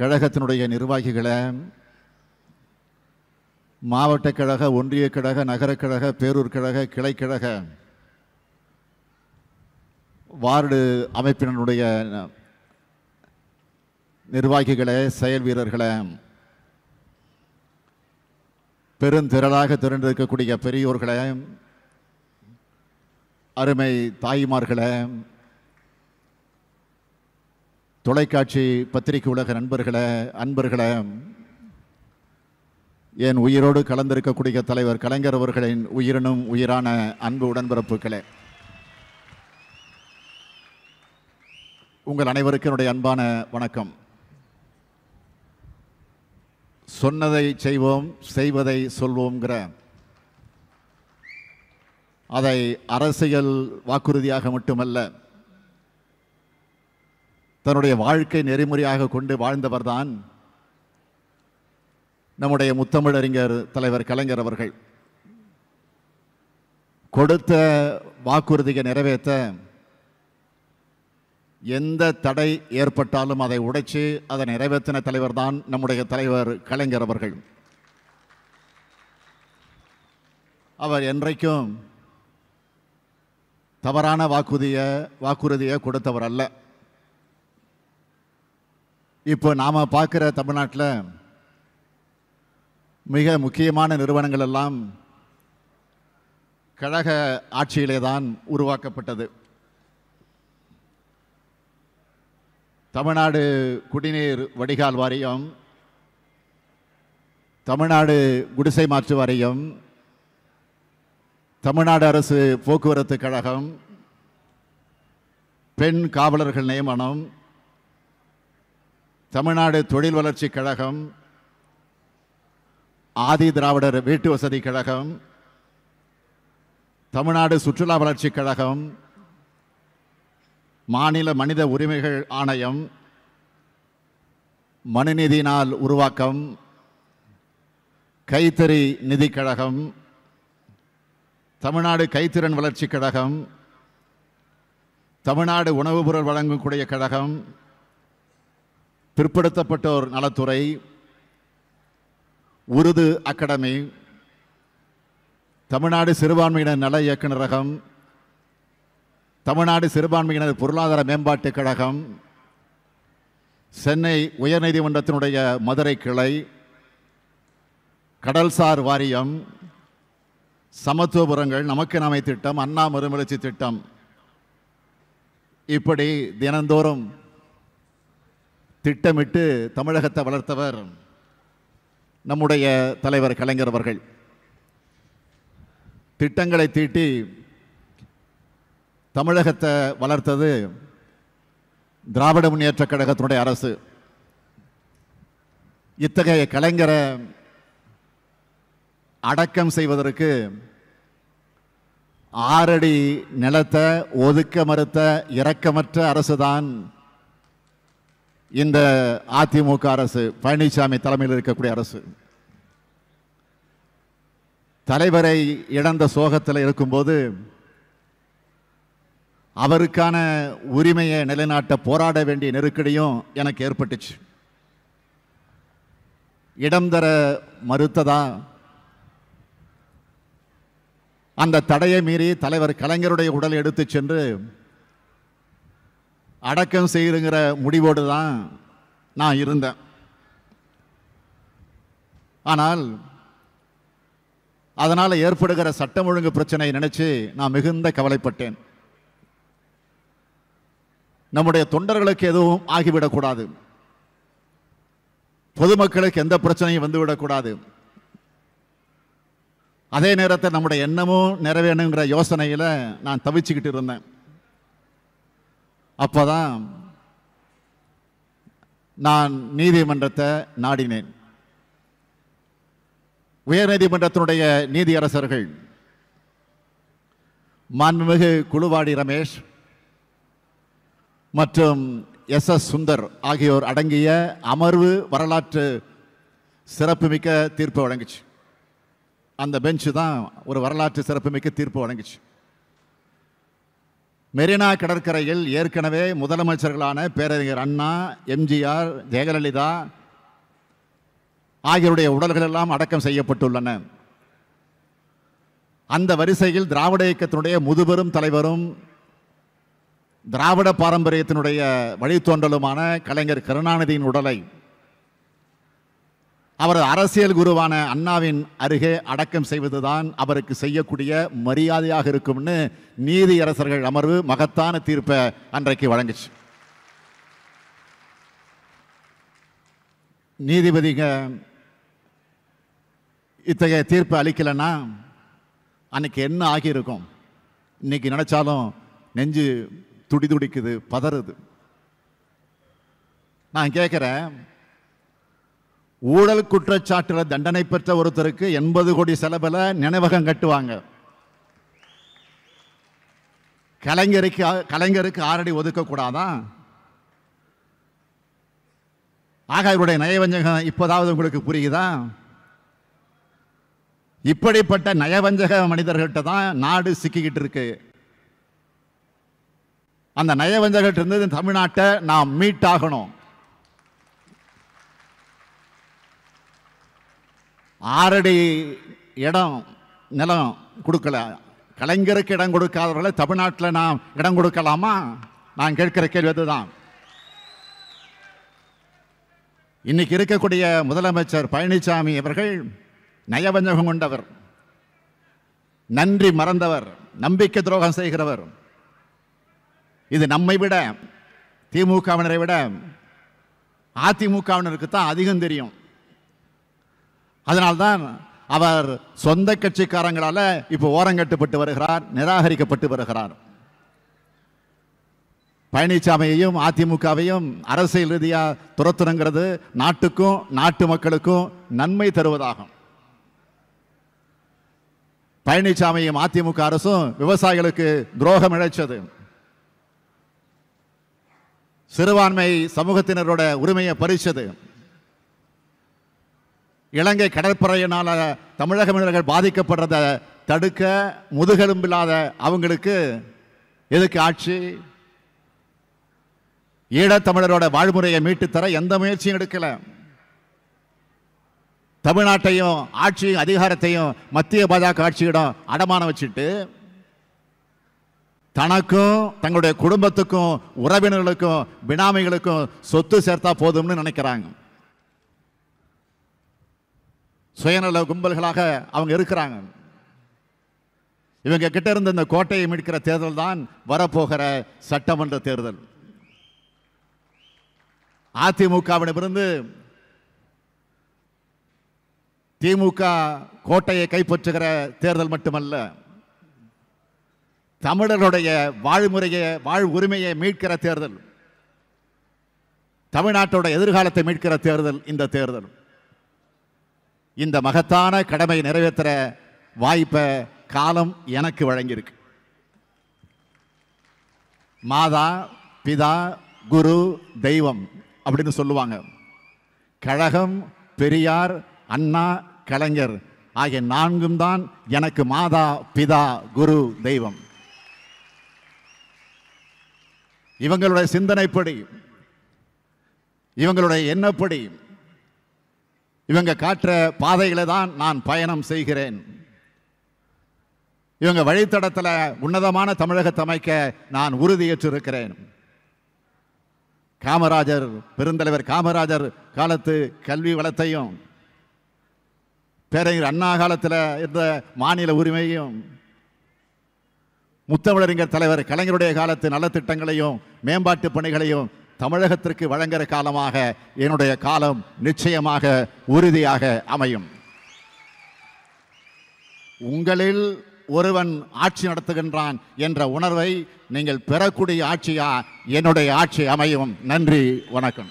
கழகத்தினுடைய நிர்வாகிகளை மாவட்ட கழக ஒன்றிய கழக நகரக்கழக பேரூர் கழக கிளைக்கழக வார்டு அமைப்பினுடைய நிர்வாகிகளை செயல் வீரர்களை பெருந்திரளாக திரண்டிருக்கக்கூடிய பெரியோர்களை அருமை தாய்மார்களை தொலைக்காட்சி பத்திரிகை உலக நண்பர்களை அன்பர்களே என் உயிரோடு கலந்திருக்கக்கூடிய தலைவர் கலைஞர் அவர்களின் உயிரினும் உயிரான அன்பு உடன்பிறப்புகளே உங்கள் அனைவருக்கும் என்னுடைய அன்பான வணக்கம் சொன்னதை செய்வோம் செய்வதை சொல்வோங்கிற அதை அரசியல் வாக்குறுதியாக மட்டுமல்ல தன்னுடைய வாழ்க்கை நெறிமுறையாக கொண்டு வாழ்ந்தவர் தான் நம்முடைய முத்தமிழறிஞர் தலைவர் கலைஞர் அவர்கள் கொடுத்த வாக்குறுதியை நிறைவேற்ற எந்த தடை ஏற்பட்டாலும் அதை உடைச்சு அதை நிறைவேற்றின தலைவர் தான் நம்முடைய தலைவர் கலைஞர் அவர்கள் அவர் என்றைக்கும் தவறான வாக்குறுதியை வாக்குறுதியை கொடுத்தவர் அல்ல இப்போ நாம் பார்க்குற தமிழ்நாட்டில் மிக முக்கியமான நிறுவனங்கள் எல்லாம் கழக ஆட்சியிலே தான் உருவாக்கப்பட்டது தமிழ்நாடு குடிநீர் வடிகால் வாரியம் தமிழ்நாடு குடிசை மாற்று வாரியம் தமிழ்நாடு அரசு போக்குவரத்து கழகம் பெண் காவலர்கள் நியமனம் தமிழ்நாடு தொழில் வளர்ச்சி கழகம் ஆதி திராவிடர் வீட்டு வசதி கழகம் தமிழ்நாடு சுற்றுலா வளர்ச்சி கழகம் மாநில மனித உரிமைகள் ஆணையம் மனுநிதி நாள் உருவாக்கம் கைத்தறி நிதி கழகம் தமிழ்நாடு கைத்திறன் வளர்ச்சி கழகம் தமிழ்நாடு உணவுப் பொருள் வழங்கக்கூடிய கழகம் பிற்படுத்தப்பட்டோர் நலத்துறை உருது அகாடமி தமிழ்நாடு சிறுபான்மையினர் நல இயக்குநரகம் தமிழ்நாடு சிறுபான்மையினர் பொருளாதார மேம்பாட்டுக் கழகம் சென்னை உயர்நீதிமன்றத்தினுடைய மதுரை கிளை கடல்சார் வாரியம் சமத்துவபுரங்கள் நமக்கு நாமை திட்டம் அண்ணா மறுமலர்ச்சி திட்டம் இப்படி தினந்தோறும் திட்டமிட்டு தமிழகத்தை வளர்த்தவர் நம்முடைய தலைவர் கலைஞர் அவர்கள் திட்டங்களை தீட்டி தமிழகத்தை வளர்த்தது திராவிட முன்னேற்ற கழகத்தினுடைய அரசு இத்தகைய கலைஞரை அடக்கம் செய்வதற்கு ஆறடி நிலத்தை ஒதுக்க மறுத்த இரக்கமற்ற அரசுதான் இந்த அதிமுக அரசு பழனிசாமி தலைமையில் இருக்கக்கூடிய அரசு தலைவரை இழந்த சோகத்தில் இருக்கும்போது அவருக்கான உரிமையை நிலைநாட்ட போராட வேண்டிய நெருக்கடியும் எனக்கு ஏற்பட்டுச்சு இடம் தர மறுத்ததா அந்த தடையை மீறி தலைவர் கலைஞருடைய உடலை எடுத்து சென்று அடக்கம் செய்கிறங்கிற முடிவோடு தான் நான் இருந்தேன் ஆனால் அதனால் ஏற்படுகிற சட்டம் ஒழுங்கு பிரச்சனையை நினச்சி நான் மிகுந்த கவலைப்பட்டேன் நம்முடைய தொண்டர்களுக்கு எதுவும் ஆகிவிடக்கூடாது பொதுமக்களுக்கு எந்த பிரச்சனையும் வந்துவிடக்கூடாது அதே நேரத்தில் நம்முடைய எண்ணமும் நிறைவேணுங்கிற யோசனையில் நான் தவிச்சுக்கிட்டு இருந்தேன் அப்போ தான் நான் நீதிமன்றத்தை நாடினேன் உயர்நீதிமன்றத்தினுடைய நீதியரசர்கள் மாண்புமிகு குழுவாடி ரமேஷ் மற்றும் எஸ் எஸ் சுந்தர் ஆகியோர் அடங்கிய அமர்வு வரலாற்று சிறப்புமிக்க தீர்ப்பு வழங்குச்சு அந்த பெஞ்சு தான் ஒரு வரலாற்று சிறப்புமிக்க தீர்ப்பு வழங்குச்சு மெரினா கடற்கரையில் ஏற்கனவே முதலமைச்சர்களான பேரறிஞர் அண்ணா எம்ஜிஆர் ஜெயலலிதா ஆகியோருடைய உடல்கள் எல்லாம் அடக்கம் செய்யப்பட்டுள்ளன அந்த வரிசையில் திராவிட இயக்கத்தினுடைய முதுபெரும் தலைவரும் திராவிட பாரம்பரியத்தினுடைய வழித்தோன்றலுமான கலைஞர் கருணாநிதியின் உடலை அவர் அரசியல் குருவான அண்ணாவின் அருகே அடக்கம் செய்வதுதான் அவருக்கு செய்யக்கூடிய மரியாதையாக இருக்கும்னு நீதியரசர்கள் அமர்வு மகத்தான தீர்ப்பை அன்றைக்கு வழங்குச்சு நீதிபதிங்க இத்தகைய தீர்ப்பு அளிக்கலைன்னா அன்னைக்கு என்ன ஆகியிருக்கும் இன்னைக்கு நினச்சாலும் நெஞ்சு துடி துடிக்குது பதறுது நான் கேட்குறேன் ஊழல் குற்றச்சாட்டில் தண்டனை பெற்ற ஒருத்தருக்கு எண்பது கோடி செலவில் நினைவகம் கட்டுவாங்க கலைஞருக்கு கலைஞருக்கு ஆரடி ஒதுக்கக்கூடாதான் ஆக இவருடைய நயவஞ்சகம் இப்போதாவது உங்களுக்கு புரியுதா இப்படிப்பட்ட நயவஞ்சக மனிதர்கள்ட்ட தான் நாடு சிக்கிக்கிட்டு இருக்கு அந்த நயவஞ்சகிட்ட இருந்து தமிழ்நாட்டை நாம் மீட்டாகணும் ஆறடி இடம் நிலம் கொடுக்கல கலைஞருக்கு இடம் கொடுக்காதவர்களை தமிழ்நாட்டில் நாம் இடம் கொடுக்கலாமா நான் கேட்கிற கேள்வி அதுதான் இன்னைக்கு இருக்கக்கூடிய முதலமைச்சர் பழனிசாமி அவர்கள் நயவஞ்சகம் கொண்டவர் நன்றி மறந்தவர் நம்பிக்கை துரோகம் செய்கிறவர் இது நம்மை விட திமுகவினரை விட அதிமுகவினருக்கு தான் அதிகம் தெரியும் அதனால்தான் அவர் சொந்த கட்சிக்காரங்களால் இப்போ ஓரங்கட்டுப்பட்டு வருகிறார் நிராகரிக்கப்பட்டு வருகிறார் பழனிசாமியையும் அதிமுகவையும் அரசியல் ரீதியாக துரத்துணுங்கிறது நாட்டுக்கும் நாட்டு மக்களுக்கும் நன்மை தருவதாகும் பழனிசாமியும் அதிமுக அரசும் விவசாயிகளுக்கு துரோகம் இழைச்சது சிறுபான்மை சமூகத்தினரோட உரிமையை பறிச்சது இலங்கை கடற்படையினால் தமிழக மீனவர்கள் பாதிக்கப்படுறத தடுக்க முதுகெலும்பில்லாத அவங்களுக்கு எதுக்கு ஆட்சி ஈழத்தமிழரோட வாழ்முறையை மீட்டுத்தர எந்த முயற்சியும் எடுக்கலை தமிழ்நாட்டையும் ஆட்சியும் அதிகாரத்தையும் மத்திய பாஜக ஆட்சியிடம் அடமானம் வச்சுட்டு தனக்கும் தங்களுடைய குடும்பத்துக்கும் உறவினர்களுக்கும் பினாமிகளுக்கும் சொத்து சேர்த்தா போதும்னு நினைக்கிறாங்க சுயநல கும்பல்களாக அவங்க இருக்கிறாங்க இவங்க கிட்ட இருந்த இந்த கோட்டையை மீட்கிற தேர்தல் தான் வரப்போகிற சட்டமன்ற தேர்தல் அதிமுகவிடமிருந்து திமுக கோட்டையை கைப்பற்றுகிற தேர்தல் மட்டுமல்ல தமிழர்களுடைய வாழ்முறையை வாழ் உரிமையை மீட்கிற தேர்தல் தமிழ்நாட்டோட எதிர்காலத்தை மீட்கிற தேர்தல் இந்த தேர்தல் இந்த மகத்தான கடமை நிறைவேற்ற வாய்ப்பை காலம் எனக்கு வழங்கியிருக்கு மாதா பிதா குரு தெய்வம் அப்படின்னு சொல்லுவாங்க கழகம் பெரியார் அண்ணா கலைஞர் ஆகிய நான்கும் தான் எனக்கு மாதா பிதா குரு தெய்வம் இவங்களுடைய சிந்தனைப்படி இவங்களுடைய எண்ணப்படி இவங்க காட்டுற பாதைகளை தான் நான் பயணம் செய்கிறேன் இவங்க வழித்தடத்தில் உன்னதமான தமிழகத்தை அமைக்க நான் உறுதியேற்றிருக்கிறேன் காமராஜர் பெருந்தலைவர் காமராஜர் காலத்து கல்வி வளத்தையும் பேரறிஞர் அண்ணா காலத்தில் இருந்த மாநில உரிமையும் முத்தமிழறிஞர் தலைவர் கலைஞருடைய காலத்து நலத்திட்டங்களையும் மேம்பாட்டு பணிகளையும் தமிழகத்திற்கு வழங்குற காலமாக என்னுடைய காலம் நிச்சயமாக உறுதியாக அமையும் உங்களில் ஒருவன் ஆட்சி நடத்துகின்றான் என்ற உணர்வை நீங்கள் பெறக்கூடிய ஆட்சியா என்னுடைய ஆட்சி அமையும் நன்றி வணக்கம்